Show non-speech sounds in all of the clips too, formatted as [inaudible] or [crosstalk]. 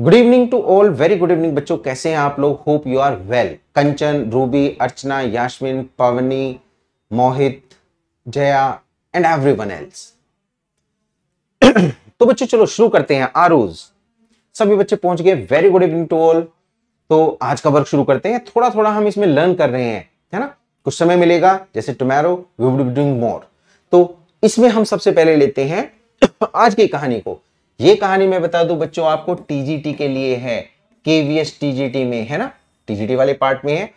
Good evening to all very good evening बच्चों कैसे हैं आप लोग hope you are well Kanchan Ruby Archana Yasmin Pavani Mohit Jaya and everyone else तो बच्चों चलो शुरू करते हैं आरूज सभी बच्चे पहुंच गए very good evening to all तो आज का वर्क शुरू करते हैं थोड़ा थोड़ा हम इसमें लर्न कर रहे हैं है ना कुछ समय मिलेगा जैसे tomorrow we would be doing more तो इसमें हम सबसे पहले लेते हैं [coughs] आज की कहानी को ये कहानी मैं बता दूं बच्चों आपको टीजीटी के लिए है केवीएस टीजीटी में है ना टीजीटी वाले पार्ट में है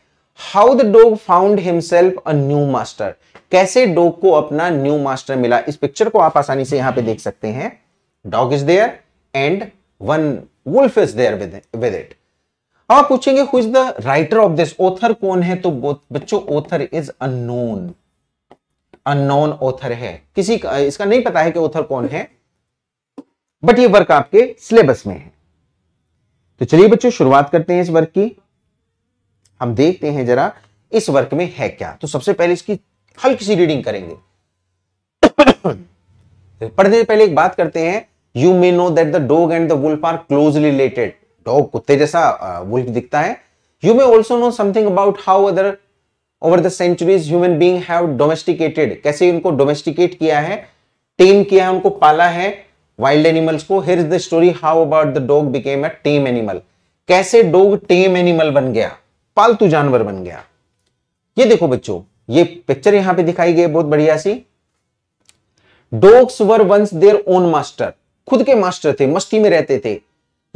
how the dog found himself a new master कैसे डोग को अपना न्यू मास्टर मिला इस पिक्चर को आप आसानी से यहां पे देख सकते हैं dog is there and one wolf is there with it आप पूछेंगे who is the writer of this author कौन है तो बच्चों author is unknown unknown author है किसी का इसका नहीं पता है कि ऑथर कौन है बट ये वर्क आपके सिलेबस में है तो चलिए बच्चों शुरुआत करते हैं इस वर्क की हम देखते हैं जरा इस वर्क में है क्या तो सबसे पहले इसकी हल्की सी रीडिंग करेंगे [coughs] पढ़ने से पहले एक बात करते हैं you may know that the dog and the wolf are closely related dog कुत्ते जैसा वुल्फ दिखता है you may also know something about how other over the centuries human being have domesticated कैसे उनको डोमेस्टिकेट किया है टेम किया है उनको पाला है वाइल्ड एनिमल्स को here is the story how about the dog became a tame animal कैसे डॉग टेम एनिमल बन गया पालतू जानवर बन गया ये देखो बच्चों ये पिक्चर यहां पे दिखाई गई बहुत बढ़िया सी dogs were once their own master खुद के मास्टर थे मस्ती में रहते थे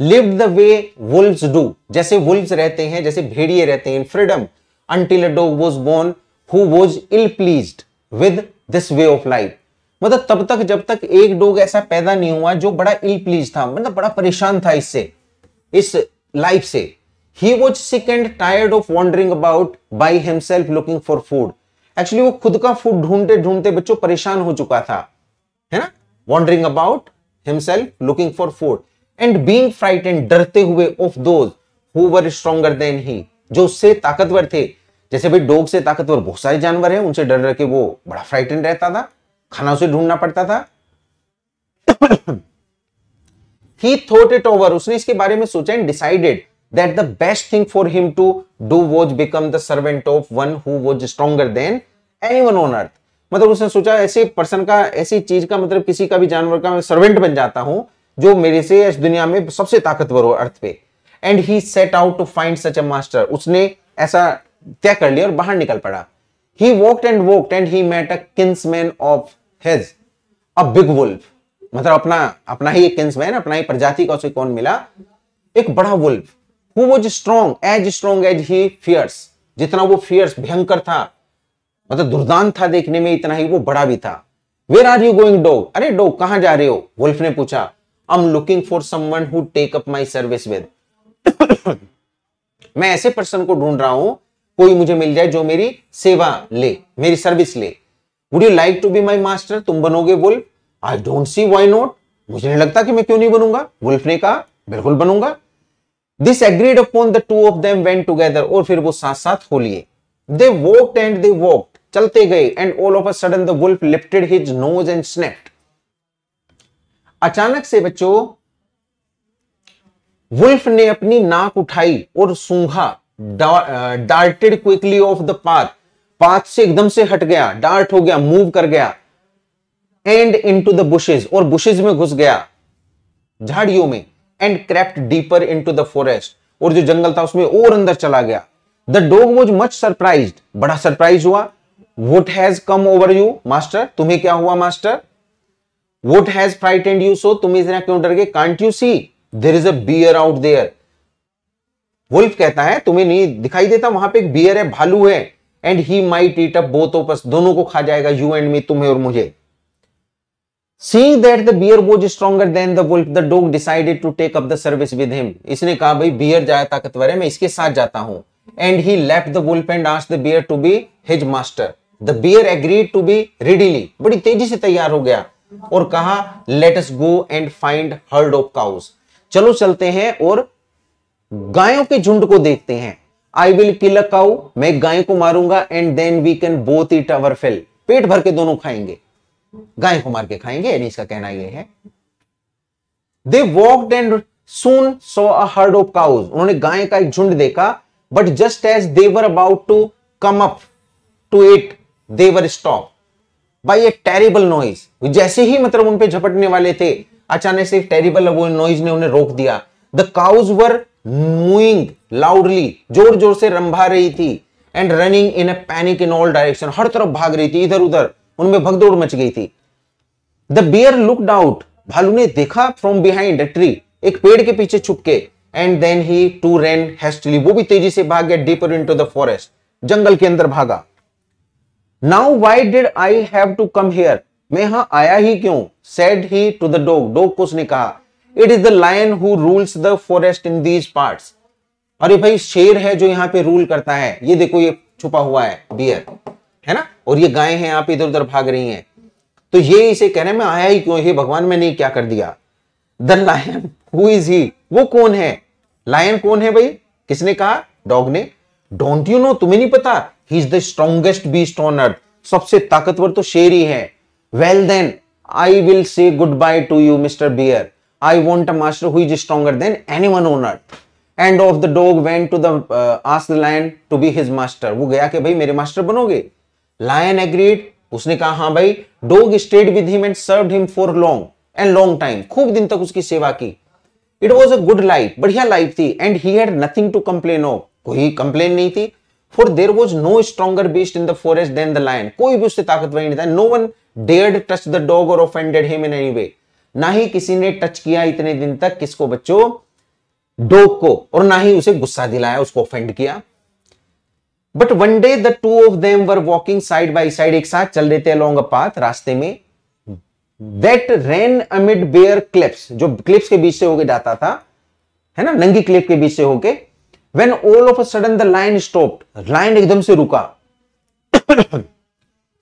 live the way wolves do जैसे वुल्व्स रहते हैं जैसे भेड़िए रहते हैं in freedom until a dog was born who was ill pleased with this way of life मतलब तब तक जब तक एक डोग ऐसा पैदा नहीं हुआ जो बड़ा इल प्लीज था मतलब बड़ा परेशान था इससे इस लाइफ से ही was sick and tired of wandering about by himself looking for food actually वो खुद का फूड ढूंढते ढूंढते बच्चों परेशान हो चुका था है ना wandering about himself looking for food and being frightened डरते हुए of those who were stronger than he जो उससे ताकतवर थे जैसे भाई डॉग से ताकतवर बहुत सारे जानवर हैं उनसे डर रहे वो बड़ा फ्राइटेंड रहता था खाना उसे ढूंढना पड़ता था ही थॉट इट ओवर उसने इसके बारे में सोचा and decided that the best thing for him to do was become the servant of one who was stronger than any one on earth मतलब उसने सोचा ऐसे पर्सन का ऐसी चीज का मतलब किसी का भी जानवर का मैं सर्वेंट बन जाता हूं जो मेरे से इस दुनिया में सबसे ताकतवर हो अर्थ पे and he set out to find such a master उसने ऐसा तय कर लिया और बाहर निकल पड़ा He walked and walked and he met a kinsman of his, a big wolf. मतलब अपना अपना ही एक किंसमैन अपना ही प्रजाति का उसे कौन मिला एक बड़ा wolf who was strong as strong as he fierce जितना वो फियर्स भयंकर था मतलब दुर्दान था देखने में इतना ही वो बड़ा भी था where are you going dog अरे डोग कहाँ जा रहे हो वुल्फ ने पूछा I am looking for someone who take up my service with मैं ऐसे पर्सन को ढूंढ रहा हूं कोई मुझे मिल जाए जो मेरी सेवा ले मेरी सर्विस ले would you like to be my master तुम बनोगे wolf I don't see why not मुझे नहीं लगता कि मैं क्यों नहीं बनूंगा वुल्फ ने कहा बिल्कुल बनूंगा this agreed upon the two of them went together और फिर वो साथ साथ हो लिए they walked and they walked चलते गए and all of a sudden the wolf lifted his nose and snapped अचानक से बच्चों वुल्फ ने अपनी नाक उठाई और सूंघा darted quickly off the path path से एकदम से हट गया डार्ट हो गया मूव कर गया and into the bushes और बुशेज में घुस गया झाड़ियों में and crept deeper into the forest और जो जंगल था उसमें और अंदर चला गया the dog was much surprise बड़ा सरप्राइज हुआ what has come over you master तुम्हें क्या हुआ master what has and you so तुम इतना क्यों डर गए can't you see there is a bear out there wolf कहता है तुम्हें नहीं दिखाई देता वहां पे एक बियर है भालू है and he may eat up both of दोनों को खा जाएगा यू एंड मी तुम्हें और मुझे seeing that the bear was stronger than the wolf the dog decided to take up the service with him इसने कहा भाई बियर ज्यादा ताकतवर है मैं इसके साथ जाता हूं and he left the wolf and ask the bear to be his master the bear agreed to be readily बड़ी तेजी से तैयार हो गया और कहा let us go and find herd of cows चलो चलते हैं और गायों के झुंड को देखते हैं I will kill a cow मैं गाय को मारूंगा and then we can both eat our fill पेट भर के दोनों खाएंगे गाय को मार के खाएंगे यानी इसका कहना यह है they walked and soon saw a herd of cows उन्होंने गाय का एक झुंड देखा but just as they were about to come up to it they were stop by a terrible noise जैसे ही मतलब उनपे झपटने वाले थे अचानक से एक टेरिबल नॉइज ने उन्हें रोक दिया the cows were mooing loudly जोर जोर से रंभा रही थी and running in a panic in all direction हर तरफ भाग रही थी इधर उधर उनमें भगदौड़ मच गई थी द बियर लुकड आउट भालू ने देखा फ्रॉम बिहाइंड ट्री एक पेड़ के पीछे छुपके and then he too ran hastily वो भी तेजी से भाग गया deeper into the forest जंगल के अंदर भागा now why did I have to come here मैं यहां आया ही क्यों said he to the dog dog को उसने कहा it is the lion who rules the forest in these part अरे भाई शेर है जो यहाँ पे रूल करता है ये देखो ये छुपा हुआ है बियर है ना और ये गायें हैं यहाँ पे इधर उधर भाग रही हैं तो ये इसे कह हैं मैं आया ही क्यों ये भगवान मैंने क्या कर दिया the lion who is he वो कौन है लायन कौन है भाई किसने कहा डॉग ने डोंट यू नो तुम्हें नहीं पता he is the strongest beast on earth सबसे ताकतवर तो शेर ही है well then I will say goodbye to you mister bear I want a master who is stronger than anyone on earth. And of the dog went to the ask the lion to be his master वो गया कि भाई मेरे master बनोगे lion agreed उसने कहा हाँ भाई dog stayed with him and served him for long and long time खूब दिन तक उसकी सेवा की it was a good life बढ़िया लाइफ थी and he had nothing to complain of कोई कंप्लेन नहीं थी for there was no stronger beast in the forest than the lion कोई भी उससे ताकतवर नहीं था no one dare touch the dog और offended him in any way ना ही किसी ने टच किया इतने दिन तक किसको बच्चों डोग को और ना ही उसे गुस्सा दिलाया उसको ऑफेंड किया but one day the two of them were walking side by side एक साथ चल रहे थे अलोंग पाथ रास्ते में that ran amid bare cliffs जो क्लिप्स के बीच से होके जाता था है ना नंगी क्लिप के बीच से होके when all of a sudden the lion stop lion एकदम से रुका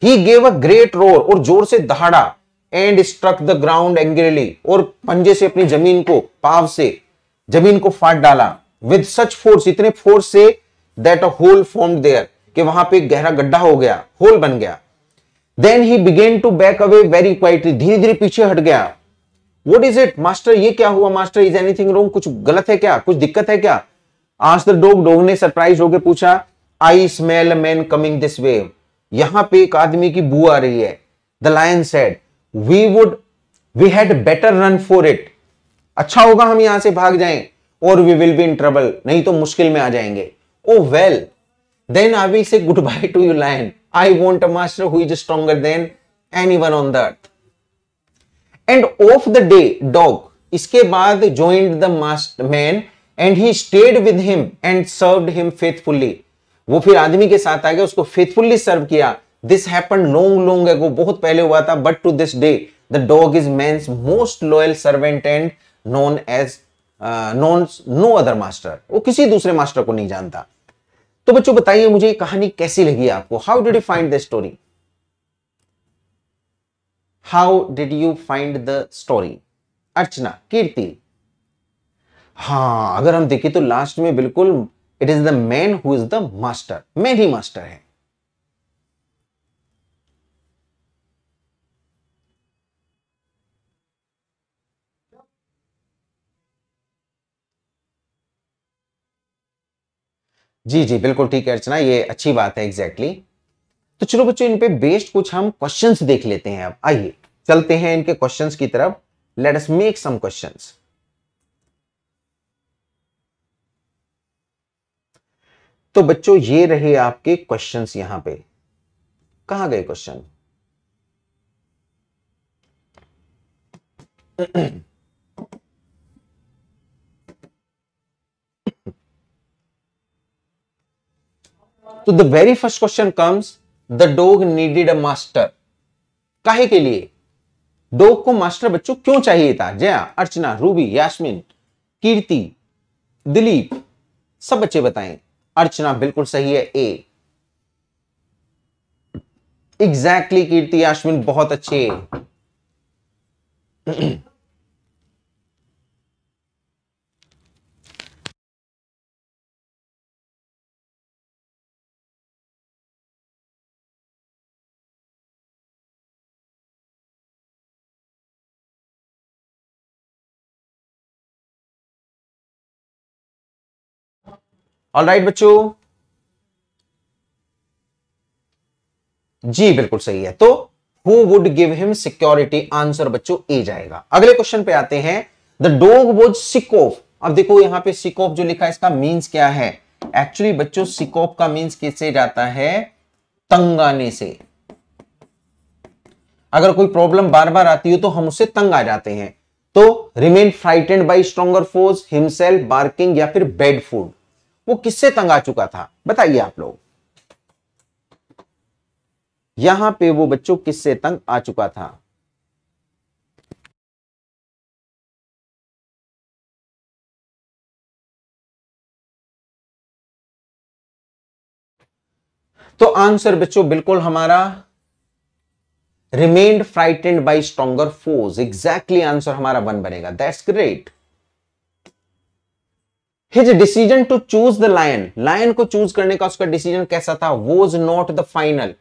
he gave a great roar और जोर से दहाड़ा and struck the ground angrily और पंजे से अपनी जमीन को पाव से जमीन को फाट डाला विद सच फोर्स इतने फोर्स से that a hole form there कि वहां पे गहरा गड्ढा हो गया होल बन गया then he began to back away very quietly धीरे धीरे पीछे हट गया वट इज इट मास्टर ये क्या हुआ मास्टर इज एनीथिंग रॉन्ग कुछ गलत है क्या कुछ दिक्कत है क्या आज द डोग डोग ने सरप्राइज होकर पूछा I smell man coming this way यहां पे एक आदमी की बू आ रही है the lion said we would we had better run for it अच्छा होगा हम यहां से भाग जाएं और we will be in trouble नहीं तो मुश्किल में आ जाएंगे oh well then I will say goodbye to you lion I want a master who is stronger than any one on the earth and of the day dog इसके बाद joined the master man and he stayed with him and served him faithfully वो फिर आदमी के साथ आ गया उसको फेथफुल्ली सर्व किया this happen long long ago बहुत पहले हुआ था but to this day the dog is man's most loyal servant and known as none no other master वो किसी दूसरे मास्टर को नहीं जानता तो बच्चों बताइए मुझे ये कहानी कैसी लगी आपको how did you find the story how did you find the story Archana Kirti हाँ अगर हम देखें तो लास्ट में बिल्कुल it is the man who is the master man ही मास्टर है जी जी बिल्कुल ठीक है अर्चना ये अच्छी बात है एग्जैक्टली exactly. तो चलो बच्चों इन पे बेस्ड कुछ हम क्वेश्चंस देख लेते हैं अब आइए चलते हैं इनके क्वेश्चंस की तरफ let us make some questions तो बच्चों ये रहे आपके क्वेश्चंस यहां पे कहा गए क्वेश्चन [clears throat] तो the very first question comes the dog needed a master काहे के लिए डोग को मास्टर बच्चों क्यों चाहिए था जया अर्चना रूबी यास्मिन कीर्ति दिलीप सब बच्चे बताएं अर्चना बिल्कुल सही है A exactly exactly, Kirti Yasmin बहुत अच्छे ऑल राइट बच्चो जी बिल्कुल सही है तो who would give him security answer बच्चों ए जाएगा अगले क्वेश्चन पे आते हैं द डोग वुड सिकोफ अब देखो यहां पे सिकोफ जो लिखा है इसका मीन्स क्या है एक्चुअली बच्चों सिकोफ का मीन्स किससे जाता है तंग आने से अगर कोई प्रॉब्लम बार बार आती हो तो हम उससे तंग आ जाते हैं तो remain frightened by stronger force himself barking या फिर बेड फूड वो किससे तंग आ चुका था बताइए आप लोग यहां पे वो बच्चों किससे तंग आ चुका था तो आंसर बच्चों बिल्कुल हमारा remained frightened by stronger force exactly answer हमारा वन बनेगा that's great his decision to choose the lion lion को चूज करने का उसका डिसीजन कैसा था was not the final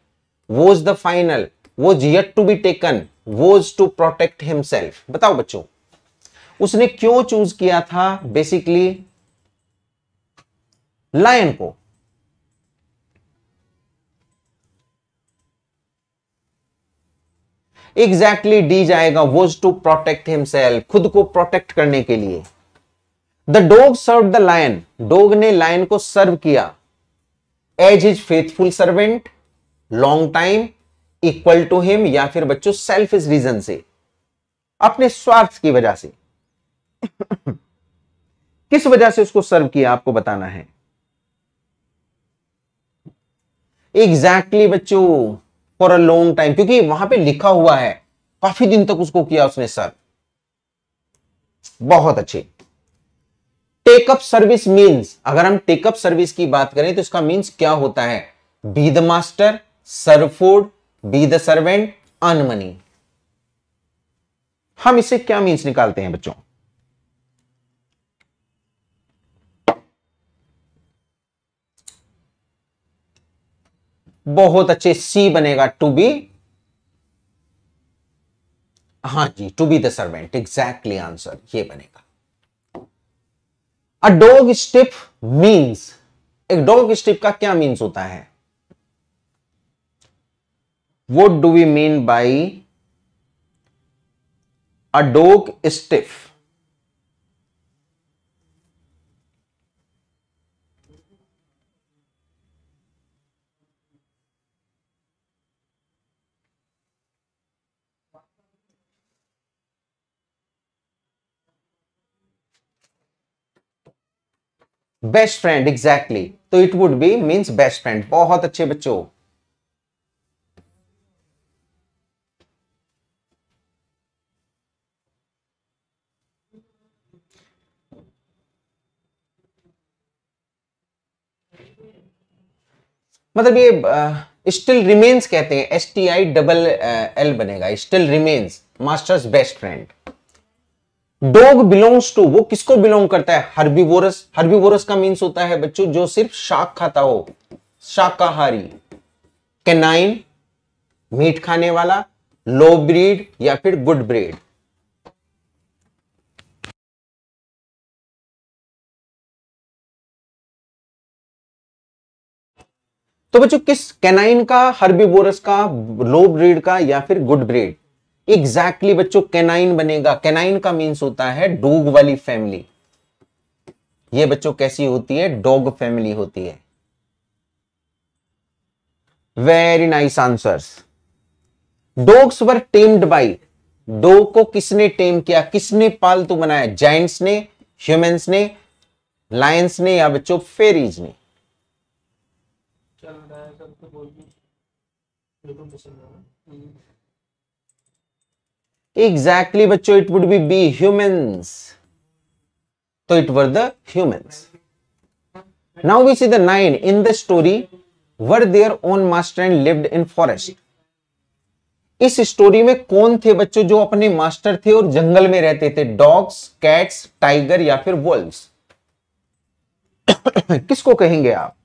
was the final was yet to be taken was to protect himself बताओ बच्चों उसने क्यों चूज किया था बेसिकली लायन को एग्जैक्टली exactly डी जाएगा वोज टू प्रोटेक्ट हिमसेल्फ खुद को प्रोटेक्ट करने के लिए the dog serve the lion dog ने लायन को सर्व किया as his faithful servant long time equal to him या फिर बच्चों सेल्फ इज रीजन से अपने स्वार्थ की वजह से किस वजह से उसको सर्व किया आपको बताना है एग्जैक्टली exactly बच्चों फॉर अ लॉन्ग टाइम क्योंकि वहां पे लिखा हुआ है काफी दिन तक उसको किया उसने सर्व बहुत अच्छे टेकअप सर्विस मीन्स अगर हम टेकअप सर्विस की बात करें तो इसका मीन्स क्या होता है be the master serve food be the servant earn money हम इसे क्या मीन्स निकालते हैं बच्चों बहुत अच्छे सी बनेगा टू बी हां जी to be the servant exactly answer ये बनेगा अ डॉग स्टिप मीन्स एक डॉग स्टिप का क्या मीन्स होता है what do we mean by a dog स्टिफ बेस्ट फ्रेंड एग्जैक्टली तो it would be means best friend बहुत अच्छे बच्चों मतलब ये स्टिल uh, रिमेन्स कहते हैं S T I double L बनेगा still remains master's best friend dog belongs to वो किसको बिलोंग करता है हर्बीवोरस हर्बीवोरस का मीन्स होता है बच्चों जो सिर्फ शाक खाता हो शाकाहारी केनाइन मीट खाने वाला लो ब्रीड या फिर गुड ब्रीड तो बच्चों किस कैनाइन का हर्बीवोरस का लो ब्रीड का या फिर गुड ब्रीड एग्जैक्टली exactly बच्चों कैनाइन बनेगा कैनाइन का मीन्स होता है डोग वाली फैमिली ये बच्चों कैसी होती है डॉग फैमिली होती है very nice answers dogs were tamed by dog को किसने टेम किया किसने पालतू बनाया जाइंट्स ने ह्यूमंस ने लायंस ने या बच्चों फेरीज ने चल रहा है सब तो बोल तो एग्जैक्टली बच्चों it would be be human तो it were the humans now we see the nine in the story were their own master and lived in forest इस स्टोरी में कौन थे बच्चों जो अपने मास्टर थे और जंगल में रहते थे डॉग्स कैट्स टाइगर या फिर वर्ल्ड [coughs] किसको कहेंगे आप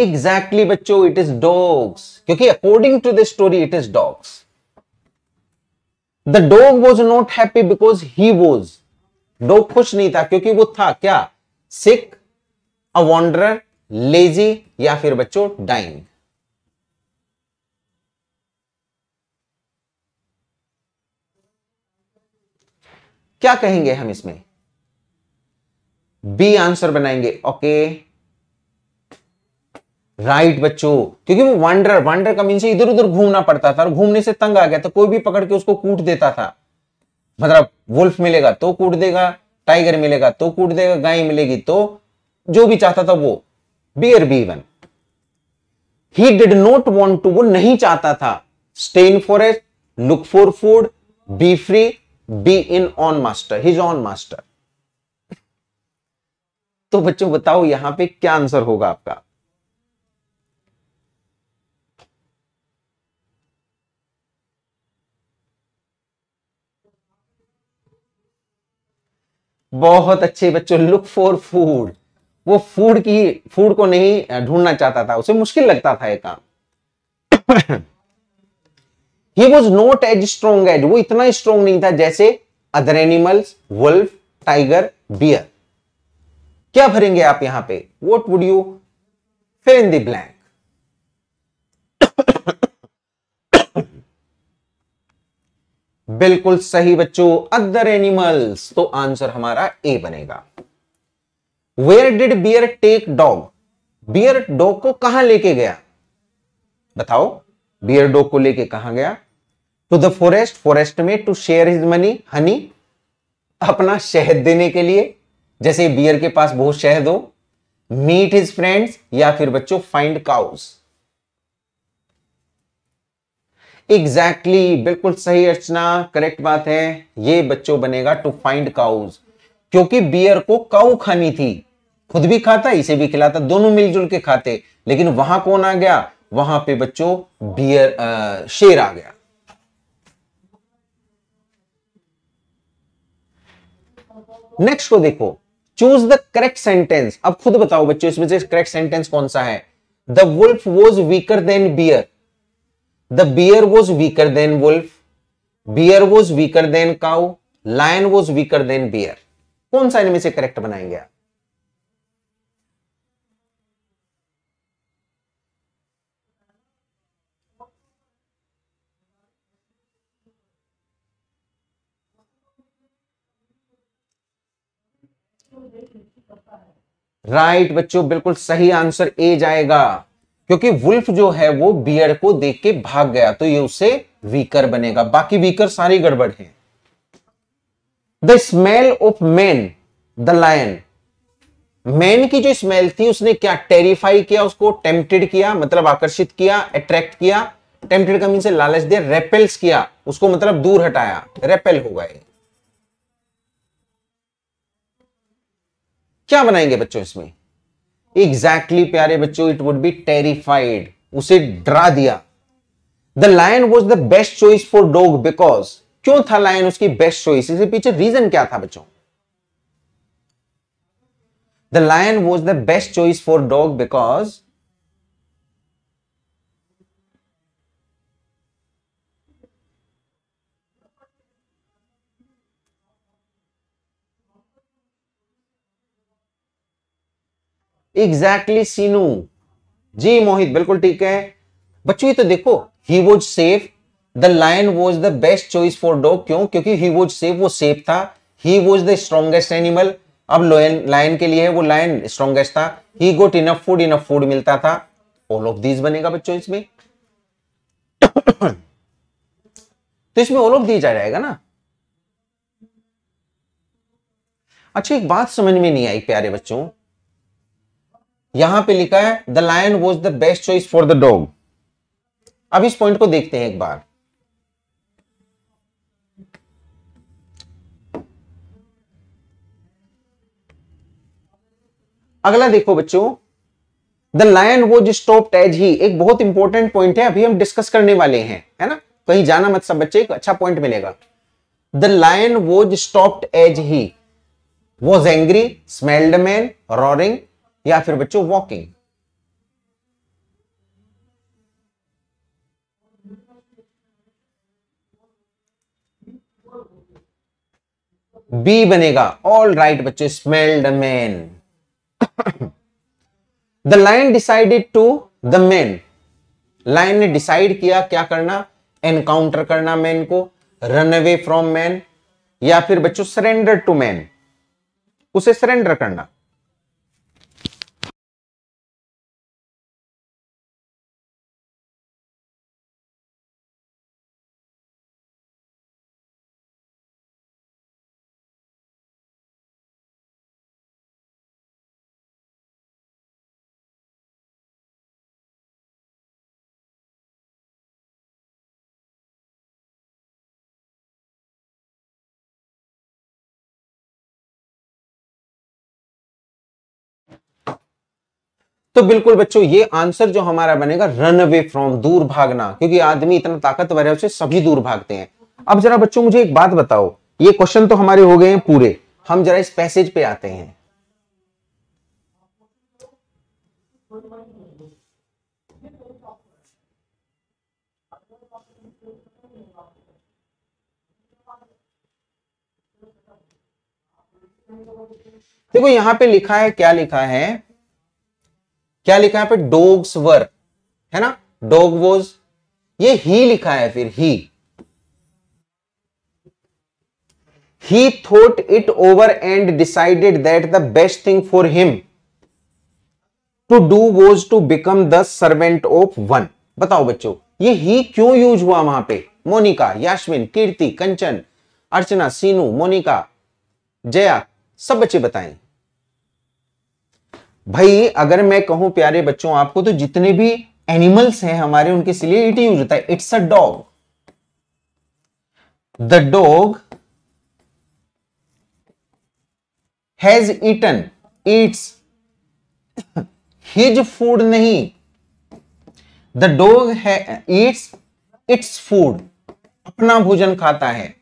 एग्जैक्टली exactly, बच्चों इट इज डॉग्स क्योंकि according to the story it is dogs the dog was not happy because he was dog खुश नहीं था क्योंकि वो था क्या सिक अ वॉन्डर लेजी या फिर बच्चों डाइंग क्या कहेंगे हम इसमें बी आंसर बनाएंगे ओके okay. राइट right, बच्चों क्योंकि वो वांडर वांडर का मीन से इधर उधर घूमना पड़ता था और घूमने से तंग आ गया तो कोई भी पकड़ के उसको कूट देता था मतलब वुल्फ मिलेगा तो कूट देगा टाइगर मिलेगा तो कूट देगा गाय मिलेगी तो जो भी चाहता था वो bear B one he did not want to वो नहीं चाहता था stay in forest look for food be free be in own master his own master तो बच्चों बताओ यहां पे क्या आंसर होगा आपका बहुत अच्छे बच्चों लुक फॉर फूड वो फूड की फूड को नहीं ढूंढना चाहता था उसे मुश्किल लगता था ये काम he was not as strong as वो इतना स्ट्रॉन्ग नहीं था जैसे other animals wolf tiger bear क्या भरेंगे आप यहां पे what would you fill in the blank बिल्कुल सही बच्चों अदर एनिमल्स तो आंसर हमारा ए बनेगा where did bear take dog bear dog को कहां लेके गया बताओ बियर डॉग को लेके कहा गया टू द फॉरेस्ट फॉरेस्ट में to share his money honey अपना शहद देने के लिए जैसे बियर के पास बहुत शहद हो मीट हिज फ्रेंड्स या फिर बच्चों फाइंड काउस एग्जैक्टली exactly, बिल्कुल सही अर्चना करेक्ट बात है ये बच्चों बनेगा टू फाइंड काउज क्योंकि बियर को काउ खानी थी खुद भी खाता इसे भी खिलाता दोनों मिलजुल के खाते लेकिन वहां कौन आ गया वहां पे बच्चों बियर आ, शेर आ गया नेक्स्ट को देखो चूज द करेक्ट सेंटेंस अब खुद बताओ बच्चों इसमें से करेक्ट सेंटेंस कौन सा है the wolf was weaker than bear the bear was weaker than wolf bear was weaker than cow lion was weaker than bear कौन सा इनमें से करेक्ट बनाएंगे आप राइट right, बच्चों बिल्कुल सही आंसर ए जाएगा क्योंकि वुल्फ जो है वो बियर को देख के भाग गया तो ये उससे वीकर बनेगा बाकी वीकर सारी गड़बड़ है the smell of man the lion man की जो स्मेल थी उसने क्या टेरिफाई किया उसको टेम्पटेड किया मतलब आकर्षित किया अट्रैक्ट किया टेम्पटेड का मीन से लालच दिया रेपेल्स किया उसको मतलब दूर हटाया रेपेल हो गए क्या बनाएंगे बच्चों इसमें एग्जैक्टली exactly, प्यारे बच्चों इट वुड बी टेरिफाइड उसे डरा दिया the lion was the best choice for dog because क्यों था लायन उसकी बेस्ट चॉइस इसके पीछे रीजन क्या था बच्चों the lion was the best choice for dog because exactly Seenu ji Mohit बिल्कुल ठीक है बच्चों ये तो देखो he was safe the lion was the best choice for dog क्यों क्योंकि ही वॉज सेफ वो सेफ था he was the strongest animal अब लाइन के लिए वो लाइन स्ट्रॉन्गेस्ट था he got enough food enough food मिलता था ऑल ऑफ दीज बनेगा बच्चों इसमें [coughs] तो इसमें ऑल ऑफ दीज आ जाएगा ना अच्छा एक बात समझ में नहीं आई प्यारे बच्चों यहां पे लिखा है the lion was the best choice for the dog अब इस पॉइंट को देखते हैं एक बार अगला देखो बच्चों the lion was stop as he एक बहुत इंपॉर्टेंट पॉइंट है अभी हम डिस्कस करने वाले हैं है ना कहीं जाना मत सब बच्चे एक अच्छा पॉइंट मिलेगा the lion was stop as he was angry smelled man roaring या फिर बच्चों वॉकिंग बी बनेगा all right right, smell smelled man the lion decided to the man lion ने डिसाइड किया क्या करना एनकाउंटर करना मैन को रन अवे फ्रॉम मैन या फिर बच्चों सरेंडर टू मैन उसे सरेंडर करना तो बिल्कुल बच्चों ये आंसर जो हमारा बनेगा रन अवे फ्रॉम दूर भागना क्योंकि आदमी इतना ताकतवर है उसे सभी दूर भागते हैं अब जरा बच्चों मुझे एक बात बताओ ये क्वेश्चन तो हमारे हो गए हैं पूरे हम जरा इस पैसेज पे आते हैं देखो यहां पे लिखा है क्या लिखा है क्या लिखा है पे डोग्स वर है ना डोग वोज ये ही लिखा है फिर he he thought it over and decided that the best thing for him to do was to become the servant of one बताओ बच्चों ये ही क्यों यूज हुआ वहां पे मोनिका याश्विन कीर्ति कंचन अर्चना सीनू मोनिका जया सब बच्चे बताएं भाई अगर मैं कहूं प्यारे बच्चों आपको तो जितने भी एनिमल्स हैं हमारे उनके लिए इट यूज होता है it's a dog the dog has eaten its his food नहीं द डॉग है इट्स फूड अपना भोजन खाता है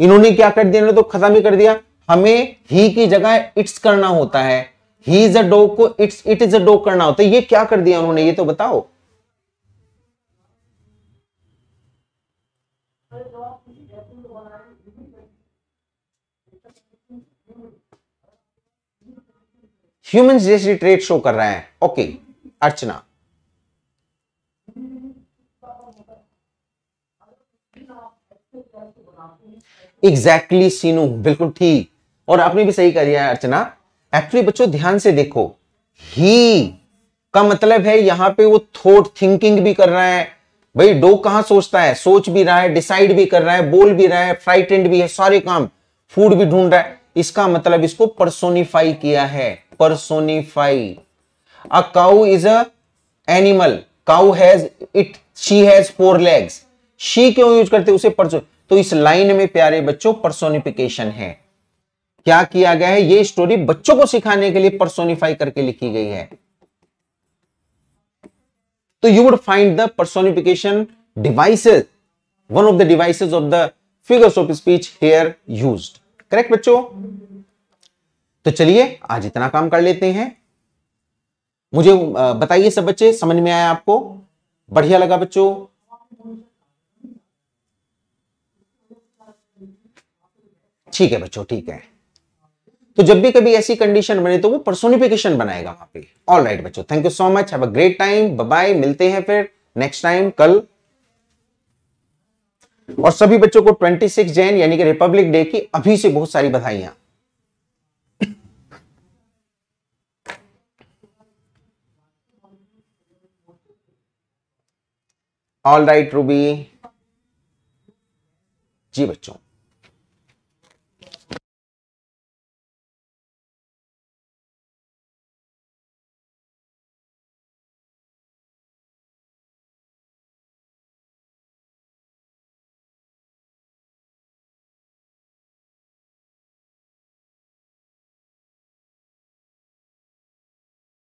इन्होंने क्या कर दिया इन्होंने तो खत्म ही कर दिया हमें ही की जगह इट्स करना होता है ही इज अ डॉग को its it is a do करना होता है ये क्या कर दिया उन्होंने ये तो बताओ ह्यूमन जैसी ट्रेड शो कर रहे हैं okay Archana exactly exactly, Seenu बिल्कुल ठीक और आपने भी सही कर दिया है अर्चना एक्चुअली बच्चों ध्यान से देखो ही का मतलब है यहां पे वो थॉट थिंकिंग भी कर रहा है भाई डो कहां सोचता है सोच भी रहा है डिसाइड भी कर रहा है बोल भी रहा है फ्राइटेंड भी है सारे काम फूड भी ढूंढ रहा है इसका मतलब इसको परसोनिफाई किया है personify a cow is a animal cow has it she has four legs she क्यों यूज करते उसे परसो तो इस लाइन में प्यारे बच्चों परसोनिफिकेशन है क्या किया गया है ये स्टोरी बच्चों को सिखाने के लिए परसोनिफाई करके लिखी गई है तो you would find the personification devices one of the devices of the figures of speech here use correct बच्चों तो चलिए आज इतना काम कर लेते हैं मुझे बताइए सब बच्चे समझ में आया आपको बढ़िया लगा बच्चों ठीक है बच्चों ठीक है तो जब भी कभी ऐसी कंडीशन बने तो वो पर्सोनिफिकेशन बनाएगा वहां पे ऑल राइट बच्चों thank you so much have a great time bye मिलते हैं फिर नेक्स्ट टाइम कल और सभी बच्चों को 26 जैन यानी कि रिपब्लिक डे की अभी से बहुत सारी बधाइयां ऑल राइट रूबी जी बच्चों